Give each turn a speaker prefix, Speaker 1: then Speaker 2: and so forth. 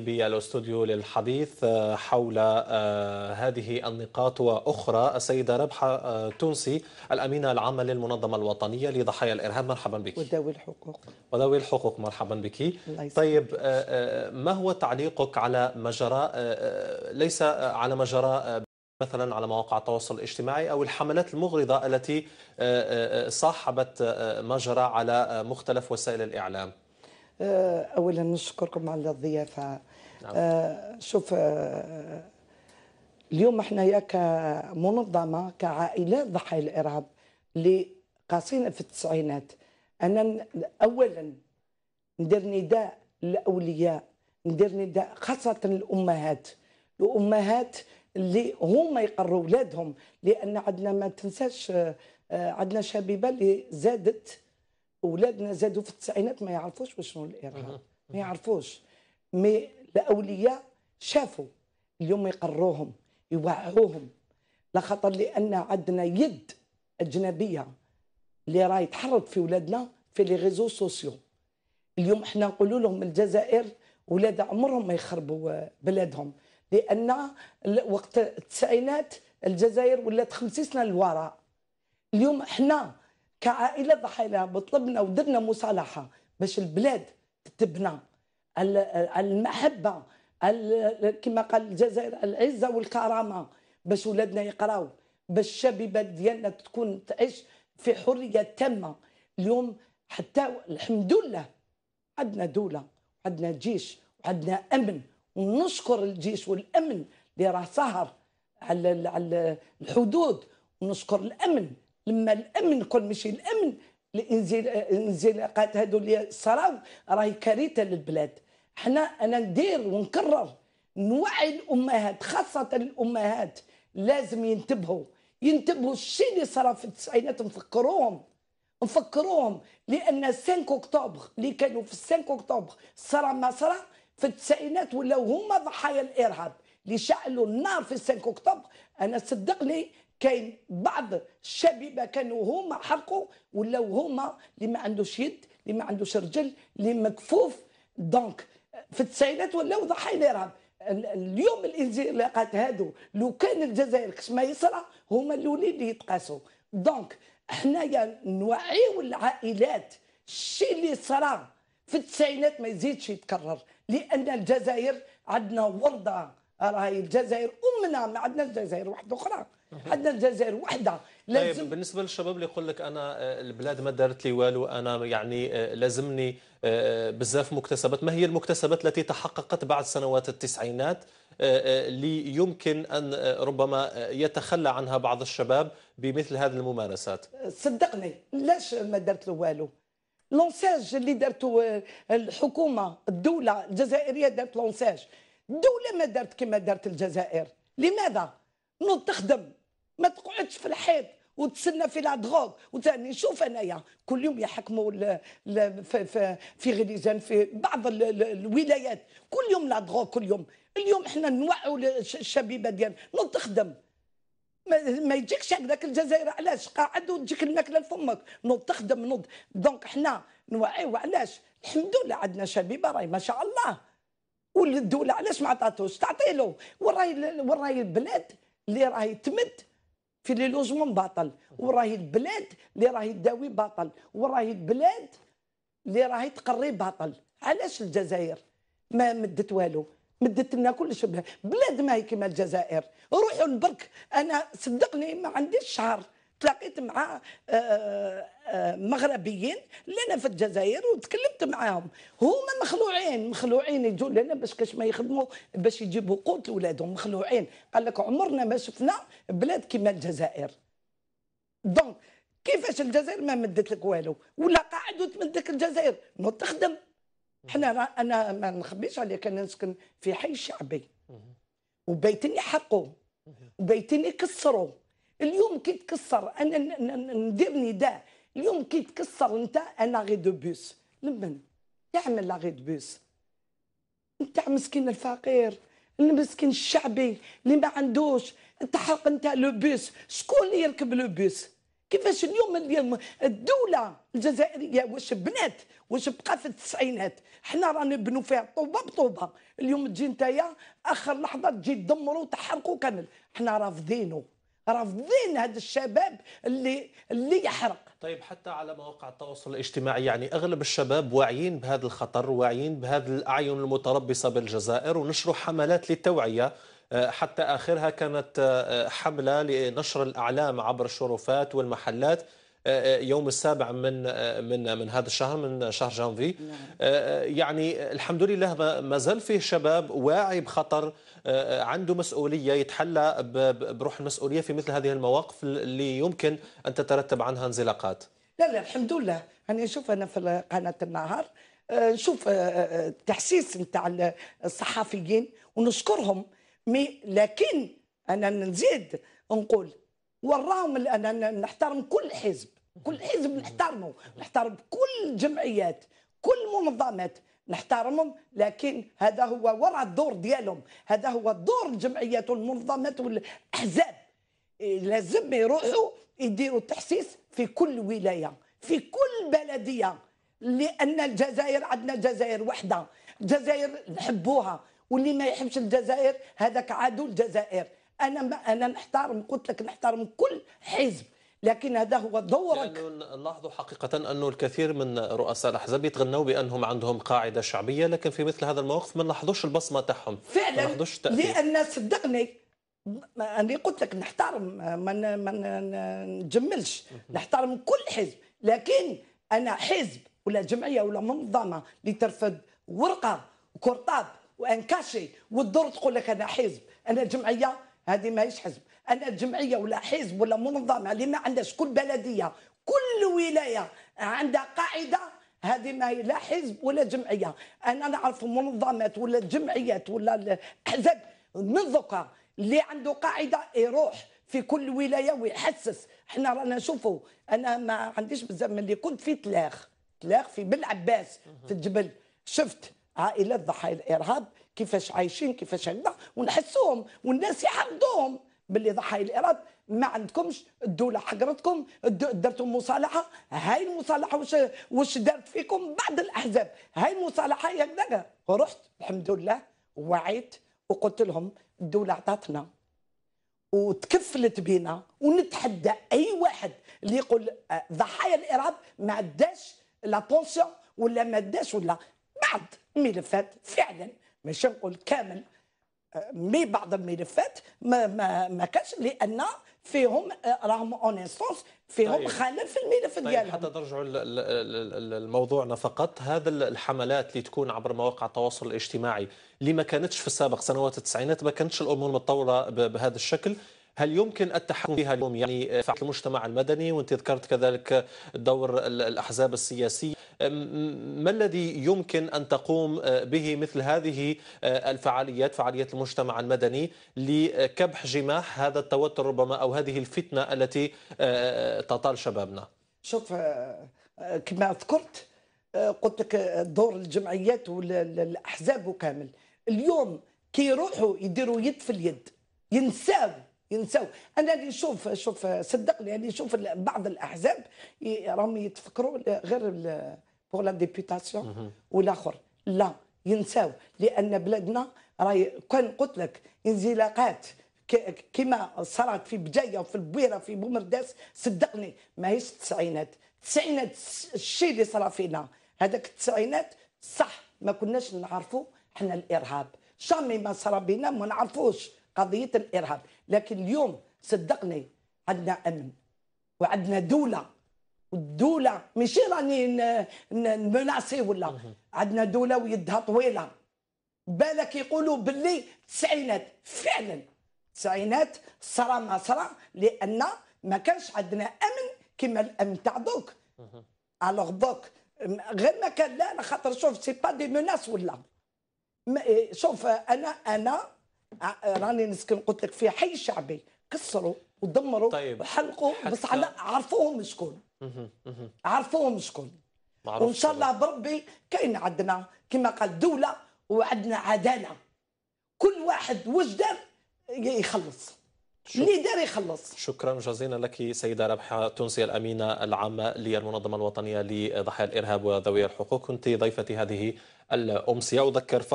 Speaker 1: بالاستوديو للحديث آه، حول آه، هذه النقاط واخرى السيده ربحه آه، تونسي الامينه العامه للمنظمه الوطنيه لضحايا الارهاب مرحبا بك وذوي الحقوق وذوي الحقوق مرحبا بك طيب ما هو تعليقك على ما جرى ليس على ما جرى مثلا على مواقع التواصل الاجتماعي او الحملات المغرضه التي صاحبت ما جرى على مختلف وسائل الاعلام
Speaker 2: آه، اولا نشكركم على الضيافه نعم. آه، شوف آه، اليوم احنا كمنظمه كعائلات ضحايا الارهاب اللي قاسينا في التسعينات انا اولا ندير نداء للاولياء ندير نداء خاصه الامهات الامهات اللي هما يقروا اولادهم لان عندنا ما تنساش عندنا شبيبه اللي زادت اولادنا زادوا في التسعينات ما يعرفوش واش هو الارهاب ما يعرفوش مي الاولياء شافوا اليوم يقروهم يوعوهم لا خطر لان عندنا يد اجنبيه اللي راهي تحرض في ولادنا في لي ريزو سوسيو اليوم احنا نقولوا لهم الجزائر ولاد عمرهم ما يخربوا بلادهم لان وقت التسعينات الجزائر ولات 50 سنه للوراء اليوم احنا كعائله ضحينا بطلبنا ودرنا مصالحه باش البلاد تبنى المحبه كما قال الجزائر العزه والكرامه باش ولادنا يقراو باش الشبيبه ديالنا تكون تعيش في حريه تامه اليوم حتى الحمد لله عندنا دوله عندنا جيش وعندنا امن ونشكر الجيش والامن اللي راه سهر على الحدود ونشكر الامن لما الامن كل ماشي الامن الانزلاقات هذو اللي صراو راهي كارثه للبلاد حنا انا ندير ونكرر نوعي الامهات خاصه الامهات لازم ينتبهوا ينتبهوا الشيء اللي صرا في التسعينات نفكروهم نفكروهم لان 5 اكتوبر اللي كانوا في 5 اكتوبر صرا ما صرا في التسعينات ولاو هما ضحايا الارهاب اللي شعلوا النار في 5 اكتوبر انا صدقني كاين بعض الشبيبه كانوا هما حرقوا ولاو هما اللي ما عندوش يد اللي ما عندوش رجل اللي مكفوف دونك في التسعينات ولاو ضحايا الارهاب اليوم الانزلاقات هادو لو كان الجزائر ما يصرى هما الاولين اللي يتقاسوا دونك حنايا نوعيو العائلات الشيء اللي صرى في التسعينات ما يزيدش يتكرر لان الجزائر عندنا ورده راهي الجزائر امنا ما عندناش الجزائر واحده اخرى عندنا الجزائر وحده طيب، لازم طيب
Speaker 1: بالنسبه للشباب اللي يقول لك انا آه، البلاد ما دارت لي والو انا يعني آه، لازمني آه، بزاف مكتسبات ما هي المكتسبات التي تحققت بعد سنوات التسعينات اللي يمكن ان ربما يتخلى عنها بعض الشباب بمثل هذه الممارسات
Speaker 2: صدقني ليش ما دارت له والو لونساج اللي دارته الحكومه الدوله الجزائريه دارت لونساج دولة ما دارت كما دارت الجزائر لماذا نوض تخدم ما تقعدش في الحيط وتسنى في لا دروغ وثاني شوف انايا كل يوم يحكموا ل... ل... في في في غليزان في بعض ال... ال... الولايات كل يوم لا دروغ كل يوم اليوم احنا نوعوا الشبيبه ديالنا نوض تخدم ما, ما يجيكش هكذاك الجزائر علاش قاعد وتجيك الماكله لفمك نوض تخدم نوض دونك حنا نوعيو علاش الحمد لله عندنا شبيبه راهي ما شاء الله وللدوله علاش ما عطاتوش تعطي له وراهي وراهي البلاد اللي راهي تمد في لي لوجمون باطل وراهي البلاد اللي راهي تداوي باطل وراهي البلاد اللي راهي تقري باطل علاش الجزائر ما مدت والو مدت لنا كلش بلاد ما هي كما الجزائر روحوا لبرك انا صدقني ما عنديش شعر تلاقيت مع آه، آه، مغربيين لنا في الجزائر وتكلمت معاهم هما مخلوعين مخلوعين يجوا لنا باش كاش ما يخدموا باش يجيبوا قوت ولادهم مخلوعين قال لك عمرنا ما شفنا بلاد كيما الجزائر دونك كيفاش الجزائر ما مدت لك والو ولا قاعد وتمدك الجزائر ما تخدم حنا انا ما نخبيش عليك انا نسكن في حي شعبي وبيتني حرقوا وبيتني كسروا اليوم كي تكسر انا ندير نداء اليوم كي تكسر انت انا غي دو بوس لمن يعمل لاغي دو بوس انت مسكين الفقير المسكين الشعبي اللي ما عندوش تحرق انت لو بوس شكون اللي يركب لو بوس كيفاش اليوم اليوم الدوله الجزائريه واش بنات واش بقى في التسعينات حنا رانا بنو فيها طوبه بطوبه اليوم تجي نتايا اخر لحظه تجي تدمروا وتحرقوا كامل حنا رافضينه رافضين هذا الشباب اللي اللي يحرق
Speaker 1: طيب حتى على مواقع التواصل الاجتماعي يعني اغلب الشباب واعيين بهذا الخطر واعيين بهذا الاعين المتربصه بالجزائر ونشروا حملات للتوعيه آه، حتى اخرها كانت آه، آه، حمله لنشر الاعلام عبر الشرفات والمحلات يوم السابع من من من هذا الشهر من شهر جانفي نعم. آه، آه، يعني الحمد لله ما زال فيه شباب واعي بخطر آه، عنده مسؤولية يتحلى بروح المسؤولية في مثل هذه المواقف اللي يمكن أن تترتب عنها انزلاقات
Speaker 2: لا لا الحمد لله أنا يعني أشوف أنا في قناة النهار نشوف تحسيس نتاع الصحفيين ونشكرهم مي لكن أنا نزيد نقول وراهم انا نحترم كل حزب كل حزب نحترمه نحترم كل الجمعيات كل المنظمات نحترمهم لكن هذا هو وراء الدور ديالهم هذا هو دور الجمعيات والمنظمات والاحزاب إيه، لازم يروحوا يديروا تحسيس في كل ولايه في كل بلديه لان الجزائر عندنا جزائر وحده الجزائر نحبوها واللي ما يحبش الجزائر هذاك عدو الجزائر انا انا نحترم قلت لك نحترم كل حزب لكن هذا هو دورك
Speaker 1: يعني لاحظوا حقيقة أنه الكثير من رؤساء الأحزاب يتغنوا بأنهم عندهم قاعدة شعبية لكن في مثل هذا الموقف ما نلاحظوش البصمة تاعهم فعلا لأن
Speaker 2: صدقني أنا قلت لك نحترم ما ما نجملش نحترم كل حزب لكن أنا حزب ولا جمعية ولا منظمة اللي ترفض ورقة وكرطاب وانكاشي والدور تقول لك أنا حزب أنا جمعية هذه ماهيش حزب انا جمعيه ولا حزب ولا منظمه اللي ما عندهاش كل بلديه كل ولايه عندها قاعده هذه ما هي لا حزب ولا جمعيه انا نعرف منظمات ولا جمعيات ولا احزاب من ذكر اللي عنده قاعده يروح في كل ولايه ويحسس احنا رانا نشوفوا انا ما عنديش بزاف ملي كنت في تلاخ تلاخ في بن عباس في الجبل شفت عائلات ضحايا الارهاب كيفاش عايشين كيفاش عندنا ونحسوهم والناس يحمدوهم باللي ضحايا الارهاب ما عندكمش الدوله حقرتكم درتم مصالحه هاي المصالحه واش واش دارت فيكم بعض الاحزاب هاي المصالحه هي هكذا رحت الحمد لله وعيت وقلت لهم الدوله عطاتنا وتكفلت بينا ونتحدى اي واحد اللي يقول آه، ضحايا الارهاب ما عداش لا بونسيون ولا ما عداش ولا بعد ملفات فعلا مش نقول كامل آه، مي بعض الملفات ما ما ما كانش لان فيهم آه، راهم اون انستونس فيهم طيب. في الملف طيب ديالهم
Speaker 1: حتى نرجعوا لموضوعنا فقط هذا الحملات اللي تكون عبر مواقع التواصل الاجتماعي اللي ما كانتش في السابق سنوات التسعينات ما كانتش الامور متطوره بهذا الشكل هل يمكن التحكم فيها اليوم يعني آه، فعل المجتمع المدني وانت ذكرت كذلك دور الأحزاب السياسية ما الذي يمكن أن تقوم آه، به مثل هذه آه، الفعاليات فعاليات المجتمع المدني لكبح جماح هذا التوتر ربما أو هذه الفتنة التي تطال شبابنا
Speaker 2: شوف كما ذكرت قلت لك دور الجمعيات والأحزاب وكامل اليوم كي يروحوا يديروا يد في اليد ينساو ينسوا انا اللي نشوف شوف صدقني اللي نشوف بعض الاحزاب راهم يتفكروا غير بور لا ديبوتاسيون والاخر لا ينساو لان بلادنا راهي كان قلت لك انزلاقات كما صارت في بجايه وفي البويره في بومرداس صدقني ماهيش التسعينات التسعينات الشيء اللي صرا فينا هذاك التسعينات صح ما كناش نعرفوا حنا الارهاب شامي ما صرا بينا ما نعرفوش قضيه الارهاب لكن اليوم صدقني عندنا امن وعندنا دوله والدوله ماشي راني نمناسي ولا عندنا دوله ويدها طويله بالك يقولوا باللي التسعينات فعلا التسعينات صرا ما صرا لان ما كانش عندنا امن كما الامن تاع دوك الوغ دوك غير ما كان لا خاطر شوف سي با دي مناس ولا إيه، شوف انا انا راني نسكن قلت لك في حي شعبي كسروا ودمروا طيب. وحلقوا بس على عرفوهم شكون عرفوهم شكون وان شاء الله بربي كاين عندنا كما قال دوله وعندنا عداله كل واحد واش دار يخلص اللي دار يخلص
Speaker 1: شكرا جزيلا لك سيدة ربحة تونسي الأمينة العامة للمنظمة الوطنية لضحايا الإرهاب وذوي الحقوق كنت ضيفتي هذه الأمسية أذكر فقط